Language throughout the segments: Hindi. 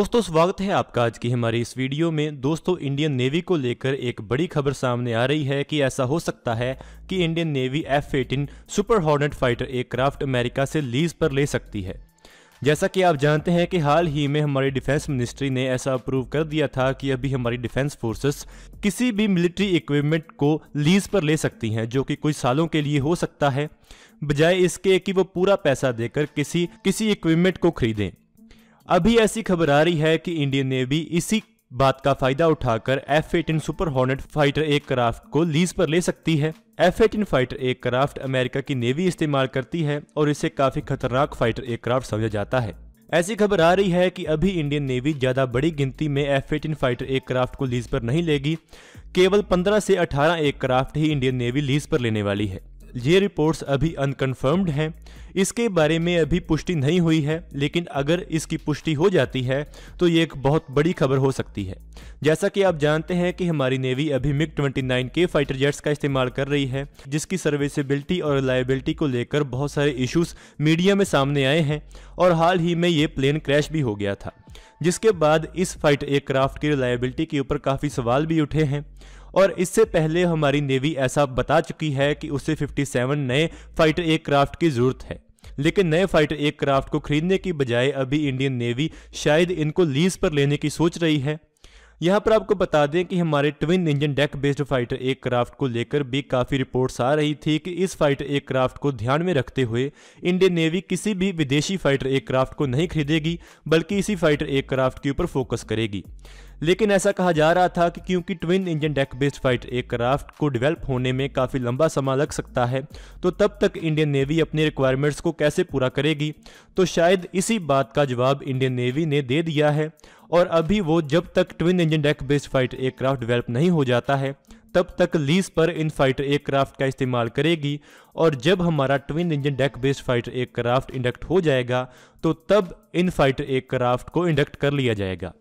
दोस्तों स्वागत है आपका आज की हमारी इस वीडियो में दोस्तों इंडियन नेवी को लेकर एक बड़ी खबर सामने आ रही है कि ऐसा हो सकता है कि Indian navy F eighteen super hornet fighter aircraft America से लीज पर ले सकती है जैसा कि आप जानते हैं कि हाल ही में हमारी डिफेंस मिनिस्ट्री ने ऐसा अप्रूव कर दिया था कि अभी हमारी डिफेंस फोर्सेस किसी भी मिलिट्री इक्विपमेंट को लीज पर ले सकती हैं जो कि कुछ सालों के लिए हो सकता है बजाय इसके कि वो पूरा पैसा देकर किसी किसी इक्विपमेंट को खरीदें अभी ऐसी खबर आ रही है कि इंडियन नेवी इसी बात का फायदा उठाकर F eighteen super hornet fighter aircraft को लीज पर ले सकती है F eighteen fighter aircraft America की नेवी इस्तेमाल करती है और इसे काफी खतरनाक फाइटर क्राफ्ट समझा जाता है ऐसी खबर आ रही है कि अभी इंडियन नेवी ज्यादा बड़ी गिनती में एफ एटीन फाइटर क्राफ्ट को लीज पर नहीं लेगी केवल 15 से 18 क्राफ्ट ही इंडियन नेवी लीज पर लेने वाली है ये रिपोर्ट्स अभी अनकन्फर्म्ड हैं इसके बारे में अभी पुष्टि नहीं हुई है लेकिन अगर इसकी पुष्टि हो जाती है तो ये एक बहुत बड़ी खबर हो सकती है जैसा कि आप जानते हैं कि हमारी नेवी अभी मिग 29 के फाइटर जेट्स का इस्तेमाल कर रही है जिसकी सर्विसबिलिटी और रिलायबिलिटी को लेकर बहुत सारे इश्यूज मीडिया में सामने आए हैं और हाल ही में ये प्लेन क्रैश भी हो गया था जिसके बाद इस फाइटर एयरक्राफ्ट की रिलायबिलिटी के ऊपर काफ़ी सवाल भी उठे हैं और इससे पहले हमारी नेवी ऐसा बता चुकी है कि उसे 57 नए फाइटर एयरक्राफ्ट की जरूरत है लेकिन नए फाइटर एयरक्राफ्ट को खरीदने की बजाय अभी इंडियन नेवी शायद इनको लीज पर लेने की सोच रही है यहाँ पर आपको बता दें कि हमारे twin engine deck based fighter aircraft को लेकर भी काफ़ी रिपोर्ट्स आ रही थी कि इस फाइटर एयरक्राफ्ट को ध्यान में रखते हुए इंडियन नेवी किसी भी विदेशी फाइटर एयरक्राफ्ट को नहीं खरीदेगी बल्कि इसी फाइटर एयरक्राफ्ट के ऊपर फोकस करेगी लेकिन ऐसा कहा जा रहा था कि क्योंकि twin engine deck based fighter aircraft को डेवलप होने में काफ़ी लंबा समय लग सकता है तो तब तक इंडियन नेवी अपनी रिक्वायरमेंट्स को कैसे पूरा करेगी तो शायद इसी बात का जवाब इंडियन नेवी ने दे दिया है और अभी वो जब तक twin engine deck based fighter aircraft develop नहीं हो जाता है तब तक लीज पर इन फाइटर एयरक्राफ्ट का इस्तेमाल करेगी और जब हमारा twin engine deck based fighter aircraft induct हो जाएगा तो तब इन फाइटर एयरक्राफ्ट को इंडक्ट कर लिया जाएगा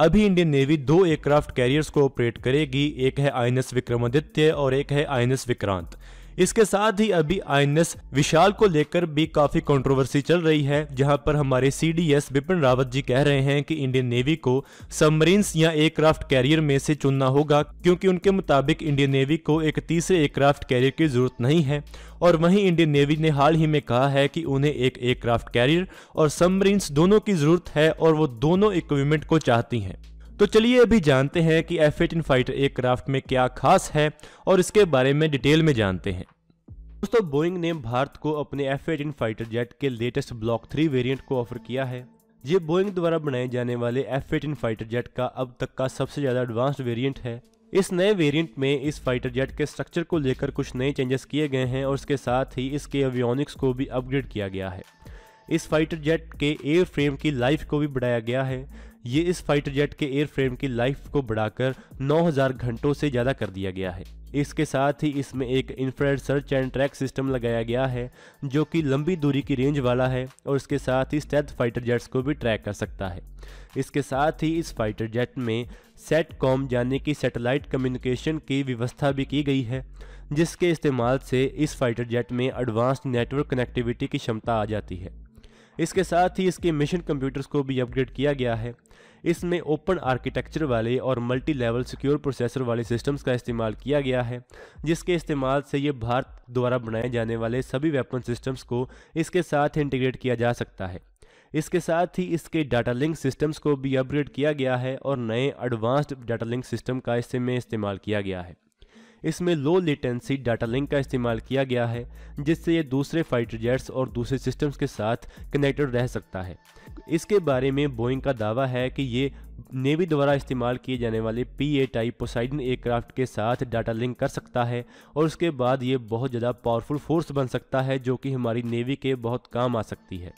अभी इंडियन नेवी दो एयरक्राफ्ट कैरियर्स को ऑपरेट करेगी एक है आईएनएस विक्रमादित्य और एक है आईएनएस विक्रांत इसके साथ ही अभी आईएनएस विशाल को लेकर भी काफी कंट्रोवर्सी चल रही है जहां पर हमारे सीडीएस बिपिन रावत जी कह रहे हैं कि इंडियन नेवी को सबमरीन या एयरक्राफ्ट कैरियर में से चुनना होगा क्योंकि उनके मुताबिक इंडियन नेवी को एक तीसरे एयरक्राफ्ट कैरियर की जरूरत नहीं है और वहीं इंडियन नेवी ने हाल ही में कहा है कि उन्हें एक एयरक्राफ्ट कैरियर और सबमरीन्स दोनों की जरूरत है और वो दोनों इक्विपमेंट को चाहती हैं तो चलिए अभी जानते हैं कि एफ एटीन फाइटर एयरक्राफ्ट में क्या खास है और इसके बारे में डिटेल में जानते हैं दोस्तों बोइंग ने भारत को अपने एफ एटीन फाइटर जेट के लेटेस्ट ब्लॉक थ्री वेरिएंट को ऑफर किया है ये बोइंग द्वारा बनाए जाने वाले एफ एटीन फाइटर जेट का अब तक का सबसे ज़्यादा एडवांस्ड वेरियंट है इस नए वेरिएंट में इस फाइटर जेट के स्ट्रक्चर को लेकर कुछ नए चेंजेस किए गए हैं और इसके साथ ही इसके एवियोनिक्स को भी अपग्रेड किया गया है इस फाइटर जेट के एयर फ्रेम की लाइफ को भी बढ़ाया गया है ये इस फाइटर जेट के एयरफ्रेम की लाइफ को बढ़ाकर 9000 घंटों से ज़्यादा कर दिया गया है इसके साथ ही इसमें एक infrared search and track system लगाया गया है जो कि लंबी दूरी की रेंज वाला है और इसके साथ ही स्टेथ फाइटर जेट्स को भी ट्रैक कर सकता है इसके साथ ही इस फाइटर जेट में सेट कॉम यानी कि सैटेलाइट कम्युनिकेशन की व्यवस्था भी की गई है जिसके इस्तेमाल से इस फाइटर जेट में एडवांस नेटवर्क कनेक्टिविटी की क्षमता आ जाती है इसके साथ ही इसके मिशन कंप्यूटर्स को भी अपग्रेड किया गया है इसमें ओपन आर्किटेक्चर वाले और मल्टी लेवल सिक्योर प्रोसेसर वाले सिस्टम्स का इस्तेमाल किया गया है जिसके इस्तेमाल से ये भारत द्वारा बनाए जाने वाले सभी वेपन सिस्टम्स को इसके साथ इंटीग्रेट किया जा सकता है इसके साथ ही इसके डाटा लिंक सिस्टम्स को भी अपग्रेड किया गया है और नए एडवांस्ड डाटा लिंक सिस्टम का इसमें इस्तेमाल किया गया है इसमें लो लेटेंसी डाटा लिंक का इस्तेमाल किया गया है जिससे ये दूसरे फाइटर जेट्स और दूसरे सिस्टम्स के साथ कनेक्टेड रह सकता है इसके बारे में बोइंग का दावा है कि ये नेवी द्वारा इस्तेमाल किए जाने वाले P A type Poseidon aircraft के साथ डाटा लिंक कर सकता है और उसके बाद ये बहुत ज़्यादा पावरफुल फोर्स बन सकता है जो कि हमारी नेवी के बहुत काम आ सकती है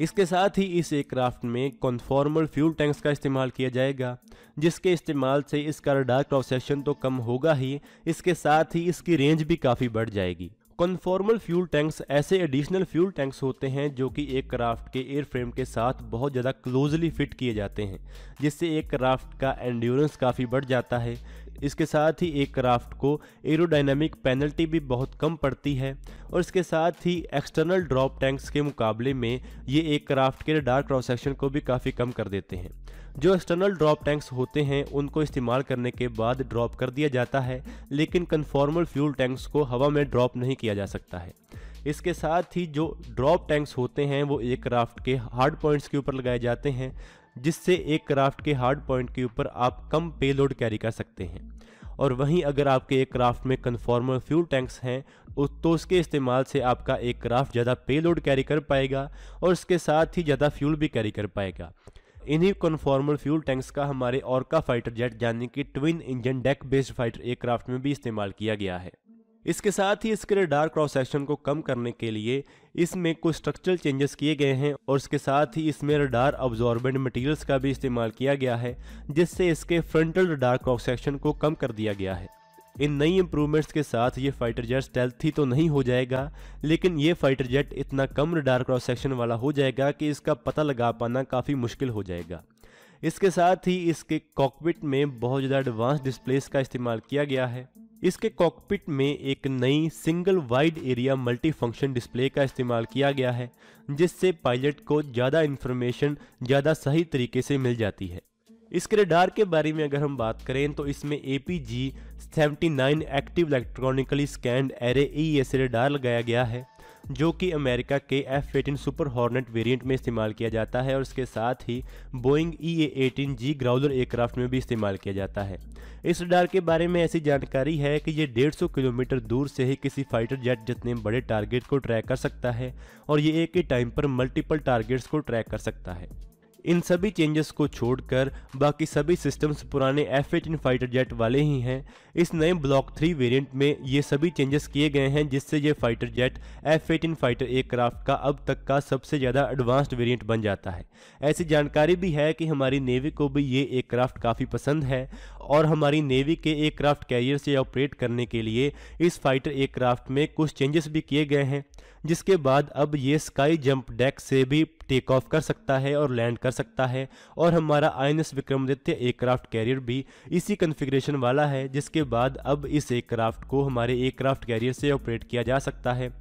इसके साथ ही इस एयरक्राफ्ट में कन्फॉर्मल फ्यूल टैंक्स का इस्तेमाल किया जाएगा जिसके इस्तेमाल से इसका रडार क्रॉस सेक्शन तो कम होगा ही इसके साथ ही इसकी रेंज भी काफ़ी बढ़ जाएगी कन्फॉर्मल फ्यूल टैंक्स ऐसे एडिशनल फ्यूल टैंक्स होते हैं जो कि एक क्राफ्ट के एयर फ्रेम के साथ बहुत ज़्यादा क्लोजली फिट किए जाते हैं जिससे एक क्राफ्ट का एंड्योरेंस काफ़ी बढ़ जाता है इसके साथ ही एक क्राफ्ट को एरोडाइनमिक पेनल्टी भी बहुत कम पड़ती है और इसके साथ ही एक्सटर्नल ड्रॉप टैंक्स के मुकाबले में ये एक क्राफ्ट के डार्क क्रॉस सेक्शन को भी काफ़ी कम कर देते हैं जो एक्सटर्नल ड्रॉप टैंक्स होते हैं उनको इस्तेमाल करने के बाद ड्रॉप कर दिया जाता है लेकिन कन्फॉर्मल फ्यूल टैंक्स को हवा में ड्रॉप नहीं किया जा सकता है इसके साथ ही जो ड्रॉप टैंक्स होते हैं वो एयरक्राफ्ट के हार्ड पॉइंट्स के ऊपर लगाए जाते हैं जिससे एक क्राफ्ट के हार्ड पॉइंट के ऊपर आप कम पेलोड कैरी कर सकते हैं और वहीं अगर आपके एक क्राफ्ट में कन्फॉर्मल फ्यूल टैंक्स हैं तो उसके इस्तेमाल से आपका एक क्राफ्ट ज़्यादा पेलोड कैरी कर पाएगा और इसके साथ ही ज़्यादा फ्यूल भी कैरी कर पाएगा इन्हीं कन्फॉर्मल फ्यूल टैंक्स का हमारे ऑर्का फाइटर जेट यानी कि twin engine deck based fighter aircraft में भी इस्तेमाल किया गया है इसके साथ ही इसके रेडार क्रॉस सेक्शन को कम करने के लिए इसमें कुछ स्ट्रक्चरल चेंजेस किए गए हैं और इसके साथ ही इसमें रडार अब्जॉर्बेंट मटेरियल्स का भी इस्तेमाल किया गया है जिससे इसके फ्रंटल रडार क्रॉस सेक्शन को कम कर दिया गया है इन नई इम्प्रूवमेंट्स के साथ ये फाइटर जेट स्टेल्थी तो नहीं हो जाएगा लेकिन ये फाइटर जेट इतना कम रडार क्रॉस सेक्शन वाला हो जाएगा कि इसका पता लगा पाना काफ़ी मुश्किल हो जाएगा इसके साथ ही इसके कॉकपिट में बहुत ज़्यादा एडवांस डिस्प्लेस का इस्तेमाल किया गया है इसके कॉकपिट में एक नई single wide area multi function display का इस्तेमाल किया गया है जिससे पायलट को ज़्यादा इन्फॉर्मेशन ज़्यादा सही तरीके से मिल जाती है इसके रडार के बारे में अगर हम बात करें तो इसमें A P G seventy nine active electronically scanned array E S radar लगाया गया है जो कि अमेरिका के F eighteen super hornet variant में इस्तेमाल किया जाता है और इसके साथ ही Boeing E A eighteen G Growler aircraft में भी इस्तेमाल किया जाता है इस रडार के बारे में ऐसी जानकारी है कि ये 150 किलोमीटर दूर से ही किसी फाइटर जेट जितने बड़े टारगेट को ट्रैक कर सकता है और ये एक ही टाइम पर मल्टीपल टारगेट्स को ट्रैक कर सकता है इन सभी चेंजेस को छोड़कर बाकी सभी सिस्टम्स पुराने एफ एटीन फाइटर जेट वाले ही हैं इस नए ब्लॉक थ्री वेरिएंट में ये सभी चेंजेस किए गए हैं जिससे ये fighter jet F eighteen fighter aircraft का अब तक का सबसे ज़्यादा एडवांस्ड वेरिएंट बन जाता है ऐसी जानकारी भी है कि हमारी नेवी को भी ये एयरक्राफ्ट काफ़ी पसंद है और हमारी नेवी के एयरक्राफ्ट कैरियर से ऑपरेट करने के लिए इस फाइटर एयरक्राफ्ट में कुछ चेंजेस भी किए गए हैं जिसके बाद अब ये स्काई जंप डेक से भी टेक ऑफ कर सकता है और लैंड कर सकता है और हमारा आई विक्रमादित्य एयरक्राफ्ट कैरियर भी इसी कन्फिग्रेशन वाला है जिसके बाद अब इस एयरक्राफ्ट को हमारे एयरक्राफ्ट कैरियर से ऑपरेट किया जा सकता है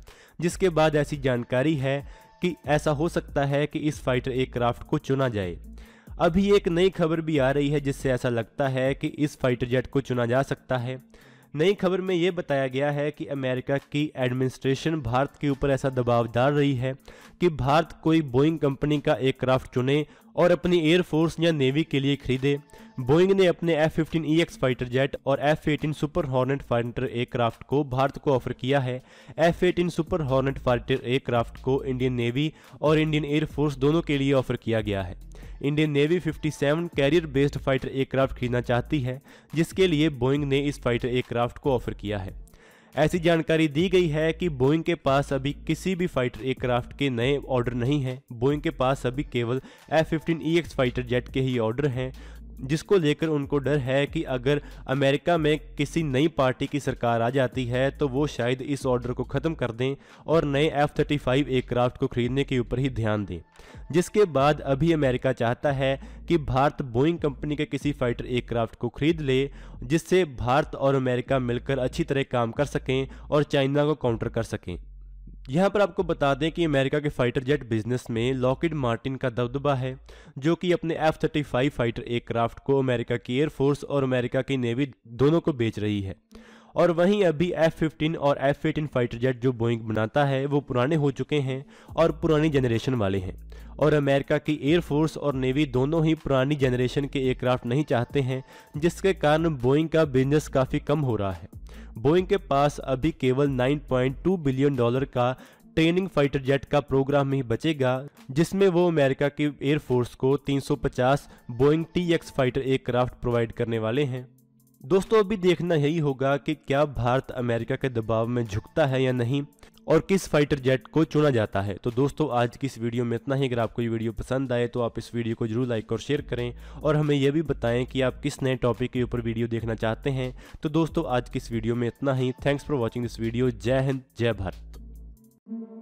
जिसके बाद ऐसी जानकारी है कि ऐसा हो सकता है कि इस फाइटर एयरक्राफ्ट को चुना जाए अभी एक नई खबर भी आ रही है जिससे ऐसा लगता है कि इस फाइटर जेट को चुना जा सकता है नई खबर में ये बताया गया है कि अमेरिका की एडमिनिस्ट्रेशन भारत के ऊपर ऐसा दबाव डाल रही है कि भारत कोई बोइंग कंपनी का एयरक्राफ्ट चुने और अपनी एयरफोर्स या नेवी के लिए खरीदे बोइंग ने अपने F fifteen E X fighter jet और F eighteen super hornet fighter aircraft को भारत को ऑफर किया है F eighteen super hornet fighter aircraft को इंडियन नेवी और इंडियन एयरफोर्स दोनों के लिए ऑफर किया गया है Indian navy 57 carrier based fighter aircraft खरीदना चाहती है जिसके लिए बोइंग ने इस फाइटर एयरक्राफ्ट को ऑफर किया है ऐसी जानकारी दी गई है कि बोइंग के पास अभी किसी भी फाइटर एयरक्राफ्ट के नए ऑर्डर नहीं हैं बोइंग के पास अभी केवल F fifteen E fighter jet के ही ऑर्डर हैं जिसको लेकर उनको डर है कि अगर अमेरिका में किसी नई पार्टी की सरकार आ जाती है तो वो शायद इस ऑर्डर को ख़त्म कर दें और नए एफ थर्टी फाइव एयरक्राफ्ट को खरीदने के ऊपर ही ध्यान दें जिसके बाद अभी अमेरिका चाहता है कि भारत बोइंग कंपनी के किसी फाइटर एयरक्राफ्ट को खरीद ले जिससे भारत और अमेरिका मिलकर अच्छी तरह काम कर सकें और चाइना को काउंटर कर सकें यहाँ पर आपको बता दें कि अमेरिका के फाइटर जेट बिजनेस में लॉकिड मार्टिन का दबदबा है जो कि अपने F thirty five fighter aircraft को अमेरिका की एयरफोर्स और अमेरिका की नेवी दोनों को बेच रही है और वहीं अभी एफ फिफ्टीन और एफ फिफ्टीन फाइटर जेट जो बोइंग बनाता है वो पुराने हो चुके हैं और पुरानी जनरेशन वाले हैं और अमेरिका की एयरफोर्स और नेवी दोनों ही पुरानी जनरेशन के एयरक्राफ्ट नहीं चाहते हैं जिसके कारण बोइंग का बिजनेस काफ़ी कम हो रहा है बोइंग के पास अभी केवल 9.2 बिलियन डॉलर का ट्रेनिंग फाइटर जेट का प्रोग्राम ही बचेगा जिसमें वो अमेरिका की एयरफोर्स को 350 Boeing T X fighter aircraft provide करने वाले हैं दोस्तों अभी देखना यही होगा कि क्या भारत अमेरिका के दबाव में झुकता है या नहीं और किस फाइटर जेट को चुना जाता है तो दोस्तों आज की इस वीडियो में इतना ही अगर आपको ये वीडियो पसंद आए तो आप इस वीडियो को जरूर लाइक और शेयर करें और हमें यह भी बताएं कि आप किस नए टॉपिक के ऊपर वीडियो देखना चाहते हैं तो दोस्तों आज की इस वीडियो में इतना ही thanks for watching this video जय हिंद जय भारत